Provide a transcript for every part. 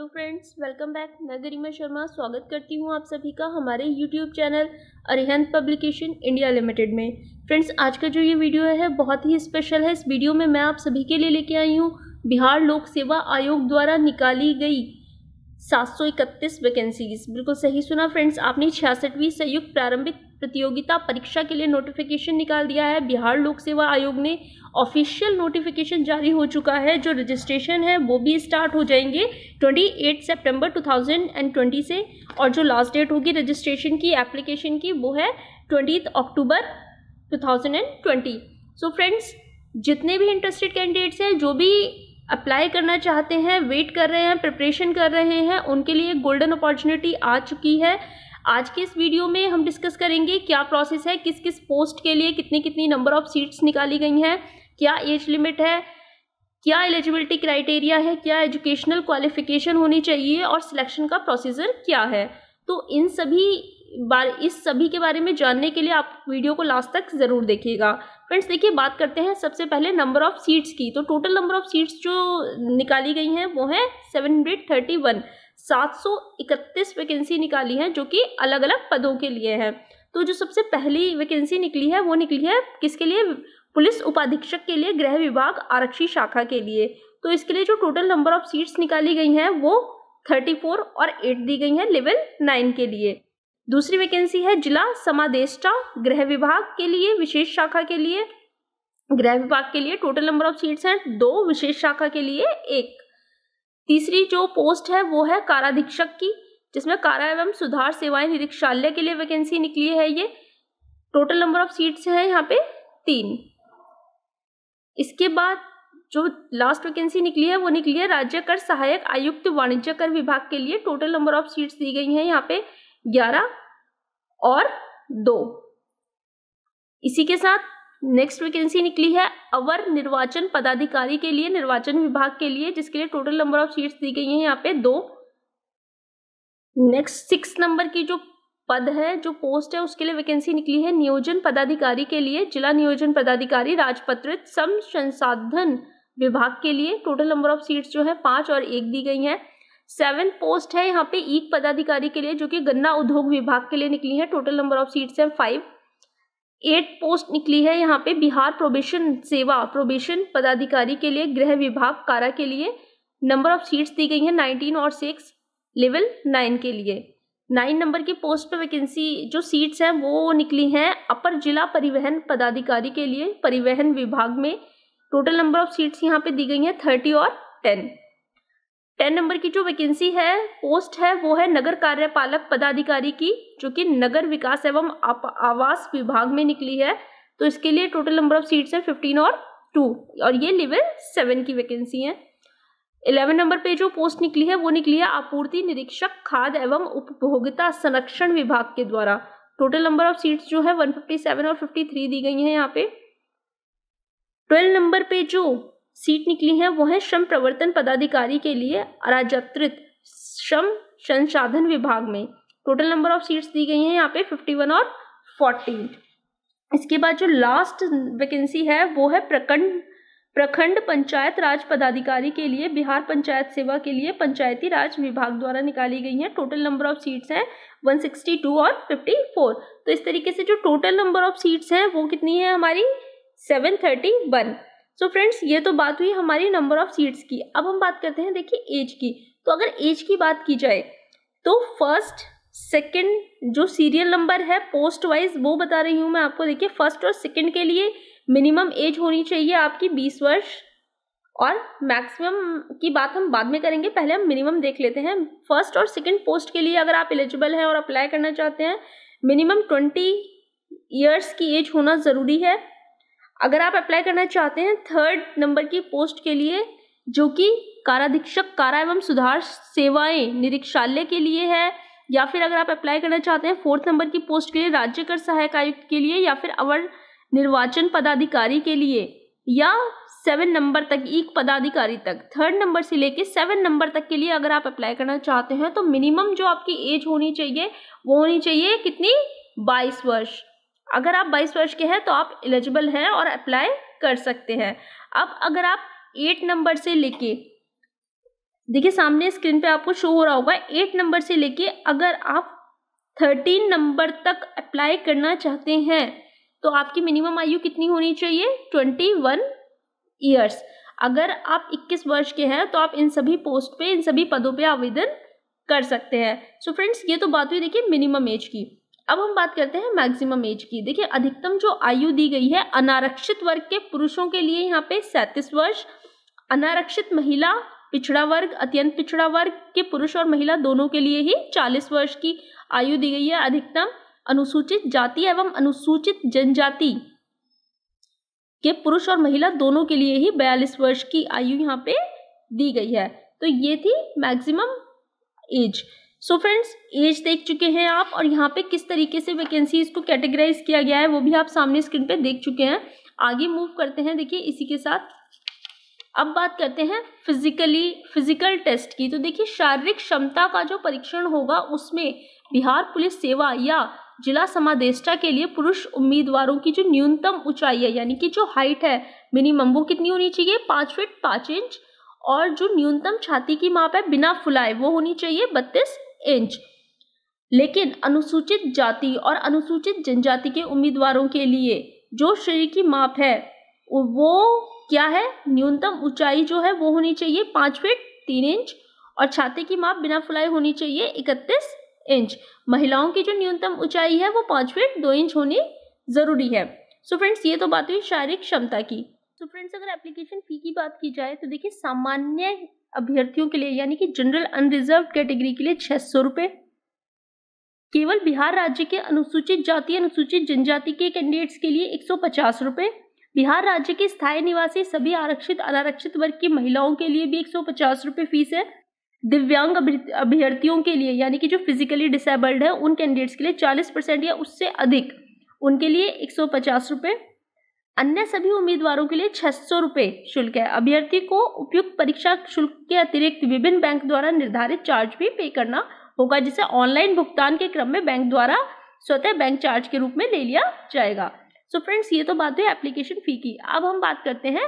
hello friends welcome back मैं गरिमा शर्मा स्वागत करती हूँ आप सभी का हमारे YouTube channel Arihant publication India limited में फ्रेंड्स आज का जो ये वीडियो है बहुत ही स्पेशल है इस वीडियो में मैं आप सभी के लिए लेके आई हूँ बिहार लोक सेवा आयोग द्वारा निकाली गई सात सौ इकतीस वैकेंसीज बिल्कुल सही सुना फ्रेंड्स आपने छियासठवीं संयुक्त प्रारंभिक प्रतियोगिता परीक्षा के लिए नोटिफिकेशन निकाल दिया है बिहार लोक सेवा आयोग ने ऑफिशियल नोटिफिकेशन जारी हो चुका है जो रजिस्ट्रेशन है वो भी स्टार्ट हो जाएंगे 28 सितंबर 2020 से और जो लास्ट डेट होगी रजिस्ट्रेशन की एप्लीकेशन की वो है twenty October two so friends जितने भी इंटरेस्टेड कैंडिडेट्स हैं जो भी अप्लाई करना चाहते हैं वेट कर रहे हैं प्रिपरेशन कर रहे हैं उनके लिए गोल्डन अपॉर्चुनिटी आ चुकी है आज के इस वीडियो में हम डिस्कस करेंगे क्या प्रोसेस है किस किस पोस्ट के लिए कितनी कितनी नंबर ऑफ सीट्स निकाली गई हैं क्या एज लिमिट है क्या एलिजिबिलिटी क्राइटेरिया है क्या एजुकेशनल क्वालिफिकेशन होनी चाहिए और सिलेक्शन का प्रोसीजर क्या है तो इन सभी बार इस सभी के बारे में जानने के लिए आप वीडियो को लास्ट तक ज़रूर देखिएगा फ्रेंड्स देखिए बात करते हैं सबसे पहले नंबर ऑफ़ सीट्स की तो टोटल नंबर ऑफ़ सीट्स जो निकाली गई हैं वो हैं सेवन हंड्रेड थर्टी वन सात सौ इकतीस वैकेंसी निकाली है जो कि अलग अलग पदों के लिए हैं तो जो सबसे पहली वैकेंसी निकली है वो निकली है किसके लिए पुलिस उपाधीक्षक के लिए गृह विभाग आरक्षी शाखा के लिए तो इसके लिए जो टोटल नंबर ऑफ सीट्स निकाली गई हैं वो थर्टी फोर और एट दी गई हैं लेवल नाइन के लिए दूसरी वैकेंसी है जिला समादेष्टा गृह विभाग के लिए विशेष शाखा के लिए गृह विभाग के लिए टोटल नंबर ऑफ सीट्स हैं दो विशेष शाखा के लिए एक तीसरी जो पोस्ट है वो है काराधीक्षक की जिसमें कारा एवं सुधार सेवाएं निरीक्षालय के लिए वैकेंसी निकली है ये टोटल नंबर ऑफ सीट्स हैं यहाँ पे तीन इसके बाद जो लास्ट वैकेंसी निकली है वो निकली है राज्य कर सहायक आयुक्त वाणिज्य कर विभाग के लिए टोटल नंबर ऑफ सीट्स दी गई हैं यहाँ पे ग्यारह और दो इसी के साथ नेक्स्ट वैकेंसी निकली है अवर निर्वाचन पदाधिकारी के लिए निर्वाचन विभाग के लिए जिसके लिए टोटल नंबर ऑफ सीट्स दी गई हैं यहाँ पे दो नेक्स्ट सिक्स नंबर की जो पद है जो पोस्ट है उसके लिए वैकेंसी निकली है नियोजन पदाधिकारी के लिए जिला नियोजन पदाधिकारी राजपत्रित सम संसाधन विभाग के लिए टोटल नंबर ऑफ सीट्स जो है पांच और एक दी गई हैं सेवन पोस्ट है यहाँ पे एक पदाधिकारी के लिए जो कि गन्ना उद्योग विभाग के लिए निकली है टोटल नंबर ऑफ सीट्स हैं फाइव एट पोस्ट निकली है यहाँ पे बिहार प्रोबेशन सेवा प्रोबेशन पदाधिकारी के लिए गृह विभाग कारा के लिए नंबर ऑफ सीट्स दी गई है नाइनटीन और सिक्स लेवल नाइन के लिए नाइन नंबर की पोस्ट पर वैकेंसी जो सीट्स हैं वो निकली हैं अपर जिला परिवहन पदाधिकारी के लिए परिवहन विभाग में टोटल नंबर ऑफ सीट्स यहाँ पे दी गई हैं थर्टी और टेन टेन नंबर की जो वैकेंसी है पोस्ट है वो है नगर कार्यपालक पदाधिकारी की जो कि नगर विकास एवं आवास विभाग में निकली है तो इसके लिए टोटल नंबर ऑफ सीट्स है फिफ्टीन और टू और ये लेवल सेवन की वैकेंसी है इलेवन नंबर पे जो पोस्ट निकली है वो निकली है आपूर्ति निरीक्षक खाद एवं उपभोक्ता संरक्षण विभाग के द्वारा टोटल नंबर ऑफ सीट्स जो है 157 और 53 दी गई हैं यहाँ पे ट्वेल्व नंबर पे जो सीट निकली है वो है श्रम प्रवर्तन पदाधिकारी के लिए अराजत्रित श्रम संसाधन विभाग में टोटल नंबर ऑफ सीट्स दी गई हैं यहाँ पे फिफ्टी वन और फोर्टीन इसके बाद जो लास्ट वैकेंसी है वो है प्रखंड प्रखंड पंचायत राज पदाधिकारी के लिए बिहार पंचायत सेवा के लिए पंचायती राज विभाग द्वारा निकाली गई हैं टोटल नंबर ऑफ सीट्स हैं वन सिक्सटी टू और फिफ्टी फोर तो इस तरीके से जो टोटल नंबर ऑफ सीट्स हैं वो कितनी है हमारी seven thirty one so so friends ये तो बात हुई हमारी नंबर ऑफ सीट्स की अब हम बात करते हैं देखिए एज की तो अगर एज की बात की जाए तो फर्स्ट सेकंड जो सीरियल नंबर है पोस्ट वाइज वो बता रही हूँ मैं आपको देखिए फर्स्ट और सेकंड के लिए मिनिमम एज होनी चाहिए आपकी बीस वर्ष और मैक्सिमम की बात हम बाद में करेंगे पहले हम मिनिमम देख लेते हैं फर्स्ट और सेकेंड पोस्ट के लिए अगर आप एलिजिबल हैं और अप्लाई करना चाहते हैं मिनिमम ट्वेंटी ईयर्स की एज होना ज़रूरी है अगर आप अप्लाई करना चाहते हैं थर्ड नंबर की पोस्ट के लिए जो कि काराधीक्षक कारा एवं सुधार सेवाएं निरीक्षालय के लिए है या फिर अगर आप अप्लाई करना चाहते हैं फोर्थ नंबर की पोस्ट के लिए राज्य कर सहायक आयुक्त के लिए या फिर अवर निर्वाचन पदाधिकारी के लिए या सेवन नंबर तक एक पदाधिकारी तक थर्ड नंबर से लेके सेवन नंबर तक के लिए अगर आप अप्लाई करना चाहते हैं तो मिनिमम जो आपकी एज होनी चाहिए वो होनी चाहिए कितनी बाईस वर्ष अगर आप बाईस वर्ष के हैं तो आप एलिजिबल हैं और अप्लाई कर सकते हैं अब अगर आप एट नंबर से लेके देखिए सामने स्क्रीन पे आपको शो हो रहा होगा एट नंबर से लेके अगर आप थर्टीन नंबर तक अप्लाई करना चाहते हैं तो आपकी मिनिमम आयु कितनी होनी चाहिए ट्वेंटी वन ईयर्स अगर आप इक्कीस वर्ष के हैं तो आप इन सभी पोस्ट पे इन सभी पदों पे आवेदन कर सकते हैं सो so फ्रेंड्स ये तो बात हुई देखिए मिनिमम एज की अब हम बात करते हैं मैक्सिमम एज की देखिए अधिकतम जो आयु दी गई है अनारक्षित वर्ग के पुरुषों के लिए यहाँ पे सैंतीस वर्ष अनारक्षित महिला पिछड़ा वर्ग अत्यंत पिछड़ा वर्ग के पुरुष और महिला दोनों के लिए ही चालीस वर्ष की आयु दी गई है अधिकतम अनुसूचित जाति एवं अनुसूचित जनजाति के पुरुष और महिला दोनों के लिए ही बयालीस वर्ष की आयु यहाँ पे दी गई है तो ये थी maximum age so friends age देख चुके हैं आप और यहाँ पे किस तरीके से वैकेंसीज को कैटेगराइज किया गया है वो भी आप सामने स्क्रीन पे देख चुके हैं आगे मूव करते हैं देखिए इसी के साथ अब बात करते हैं फिजिकली फिजिकल टेस्ट की तो देखिए शारीरिक क्षमता का जो परीक्षण होगा उसमें बिहार पुलिस सेवा या जिला समादेष्टा के लिए पुरुष उम्मीदवारों की जो न्यूनतम ऊंचाई है यानी कि जो हाइट है मिनिमम वो कितनी होनी चाहिए पाँच फिट पाँच इंच और जो न्यूनतम छाती की माप है बिना फुलाए वो होनी चाहिए बत्तीस इंच लेकिन अनुसूचित जाति और अनुसूचित जनजाति के उम्मीदवारों के लिए जो श्रेणी की माप है वो क्या है न्यूनतम ऊंचाई जो है वो होनी चाहिए पाँच फीट तीन इंच और छाते की माप बिना फुलाई होनी चाहिए इकतीस इंच महिलाओं की जो न्यूनतम ऊंचाई है वो पाँच फीट दो इंच होनी ज़रूरी है सो so फ्रेंड्स ये तो बात हुई शारीरिक क्षमता की सो so फ्रेंड्स अगर एप्लीकेशन फ़ी की बात की जाए तो देखिए सामान्य अभ्यर्थियों के लिए यानी कि जनरल अनरिजर्व कैटेगरी के लिए छह सौ रुपये केवल बिहार राज्य के अनुसूचित जाति अनुसूचित जनजाति के कैंडिडेट्स के लिए एक सौ पचास रुपये बिहार राज्य के स्थायी निवासी सभी आरक्षित अनारक्षित वर्ग की महिलाओं के लिए भी एक सौ पचास रुपये फीस है दिव्यांग अभ्यर्थियों के लिए यानी कि जो फिजिकली डिसेबल्ड है उन कैंडिडेट्स के लिए चालीस परसेंट या उससे अधिक उनके लिए एक सौ पचास रुपये अन्य सभी उम्मीदवारों के लिए छह सौ रुपये शुल्क है अभ्यर्थी को उपयुक्त परीक्षा शुल्क के अतिरिक्त विभिन्न बैंक द्वारा निर्धारित चार्ज भी पे करना होगा जिसे ऑनलाइन भुगतान के क्रम में बैंक द्वारा स्वतः बैंक चार्ज के रूप में ले लिया जाएगा सो so फ्रेंड्स ये तो बात हुई एप्लीकेशन फ़ी की अब हम बात करते हैं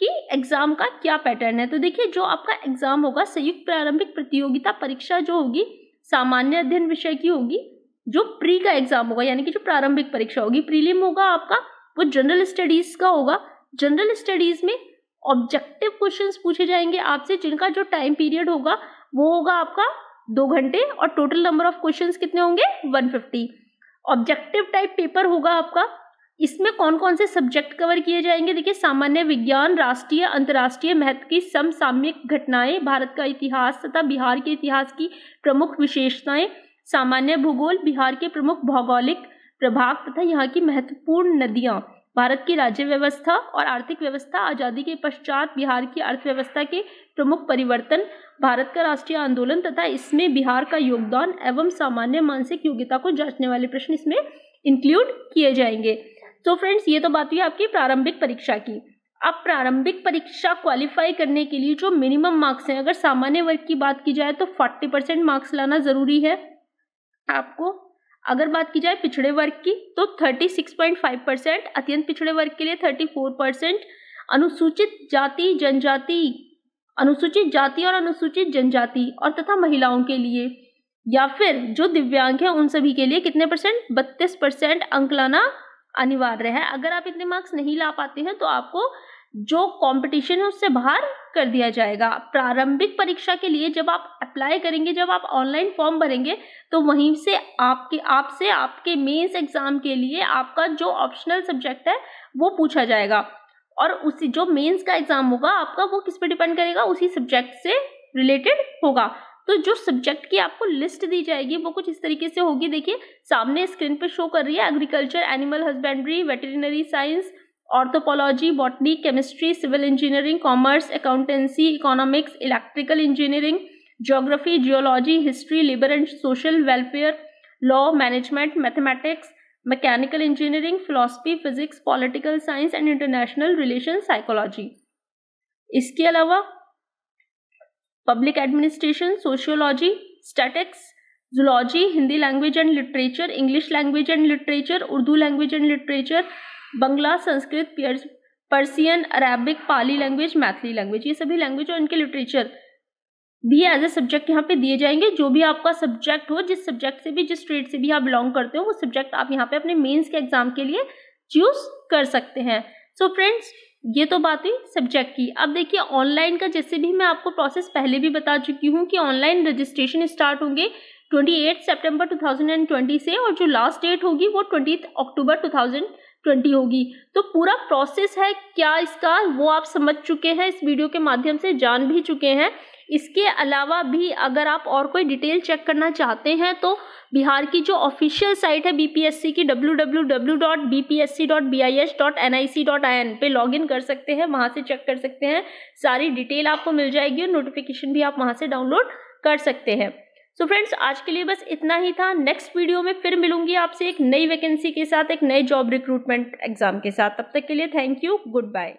कि एग्ज़ाम का क्या पैटर्न है तो देखिए जो आपका एग्ज़ाम होगा संयुक्त प्रारंभिक प्रतियोगिता परीक्षा जो होगी सामान्य अध्ययन विषय की होगी जो प्री का एग्ज़ाम होगा यानी कि जो प्रारंभिक परीक्षा होगी प्रीलिम होगा आपका वो जनरल स्टडीज का होगा जनरल स्टडीज में ऑब्जेक्टिव क्वेश्चंस पूछे जाएंगे आपसे जिनका जो टाइम पीरियड होगा वो होगा आपका दो घंटे और टोटल नंबर ऑफ क्वेश्चंस कितने होंगे 150 ऑब्जेक्टिव टाइप पेपर होगा आपका इसमें कौन कौन से सब्जेक्ट कवर किए जाएंगे देखिए सामान्य विज्ञान राष्ट्रीय अंतर्राष्ट्रीय महत्व की समसामयिक घटनाएं भारत का इतिहास तथा बिहार के इतिहास की प्रमुख विशेषताएं सामान्य भूगोल बिहार के प्रमुख भौगोलिक प्रभाव तथा यहाँ की महत्वपूर्ण नदियाँ भारत की राज्य व्यवस्था और आर्थिक व्यवस्था आज़ादी के पश्चात बिहार की अर्थव्यवस्था के प्रमुख परिवर्तन भारत का राष्ट्रीय आंदोलन तथा इसमें बिहार का योगदान एवं सामान्य मानसिक योग्यता को जांचने वाले प्रश्न इसमें इंक्लूड किए जाएंगे तो फ्रेंड्स ये तो बात हुई आपकी प्रारंभिक परीक्षा की अब प्रारंभिक परीक्षा क्वालिफाई करने के लिए जो मिनिमम मार्क्स हैं अगर सामान्य वर्ग की बात की जाए तो फोर्टी परसेंट मार्क्स लाना ज़रूरी है आपको अगर बात की जाए पिछड़े वर्ग की तो 36.5 परसेंट अत्यंत पिछड़े वर्ग के लिए 34 परसेंट अनुसूचित जाति जनजाति अनुसूचित जाति और अनुसूचित जनजाति और तथा महिलाओं के लिए या फिर जो दिव्यांग है उन सभी के लिए कितने परसेंट बत्तीस परसेंट अंक लाना अनिवार्य है अगर आप इतने मार्क्स नहीं ला पाते हैं तो आपको जो कंपटीशन है उससे बाहर कर दिया जाएगा प्रारंभिक परीक्षा के लिए जब आप अप्लाई करेंगे जब आप ऑनलाइन फॉर्म भरेंगे तो वहीं से आपके आपसे आपके मेंस एग्जाम के लिए आपका जो ऑप्शनल सब्जेक्ट है वो पूछा जाएगा और उसी जो मेंस का एग्जाम होगा आपका वो किस पे डिपेंड करेगा उसी सब्जेक्ट से रिलेटेड होगा तो जो सब्जेक्ट की आपको लिस्ट दी जाएगी वो कुछ इस तरीके से होगी देखिए सामने स्क्रीन पे शो कर रही है agriculture animal husbandry veterinary science anthropology botany chemistry civil engineering commerce accountancy economics electrical engineering geography geology history labour and social welfare law management mathematics mechanical engineering philosophy physics political science and international relation psychology इसके अलावा public administration sociology statics zoology Hindi language and literature English language and literature Urdu language and literature Bangla Sanskrit पियर्स Persian Arabic Pali language Maithili language ये सभी language और इनके literature भी as a subject यहाँ पे दिए जाएंगे जो भी आपका सब्जेक्ट हो जिस सब्जेक्ट से भी जिस स्टेट से भी आप बिलोंग करते हो वो सब्जेक्ट आप यहाँ पे अपने मेंस के एग्जाम के लिए चूज कर सकते हैं सो so फ्रेंड्स ये तो बात हुई सब्जेक्ट की अब देखिए ऑनलाइन का जैसे भी मैं आपको प्रोसेस पहले भी बता चुकी हूँ कि ऑनलाइन रजिस्ट्रेशन स्टार्ट होंगे 28 सितंबर 2020 से और जो लास्ट डेट होगी वो 20 अक्टूबर 2020 ट्वेंटी होगी तो पूरा प्रोसेस है क्या इसका वो आप समझ चुके हैं इस वीडियो के माध्यम से जान भी चुके हैं इसके अलावा भी अगर आप और कोई डिटेल चेक करना चाहते हैं तो बिहार की जो ऑफिशियल साइट है बीपीएससी की पर पे लॉगिन कर सकते हैं वहाँ से चेक कर सकते हैं सारी डिटेल आपको मिल जाएगी और नोटिफिकेशन भी आप वहाँ से डाउनलोड कर सकते हैं सो so फ्रेंड्स आज के लिए बस इतना ही था नेक्स्ट वीडियो में फिर मिलूंगी आपसे एक नई वैकेंसी के साथ एक नए जॉब रिक्रूटमेंट एग्जाम के साथ तब तक के लिए थैंक यू गुड बाय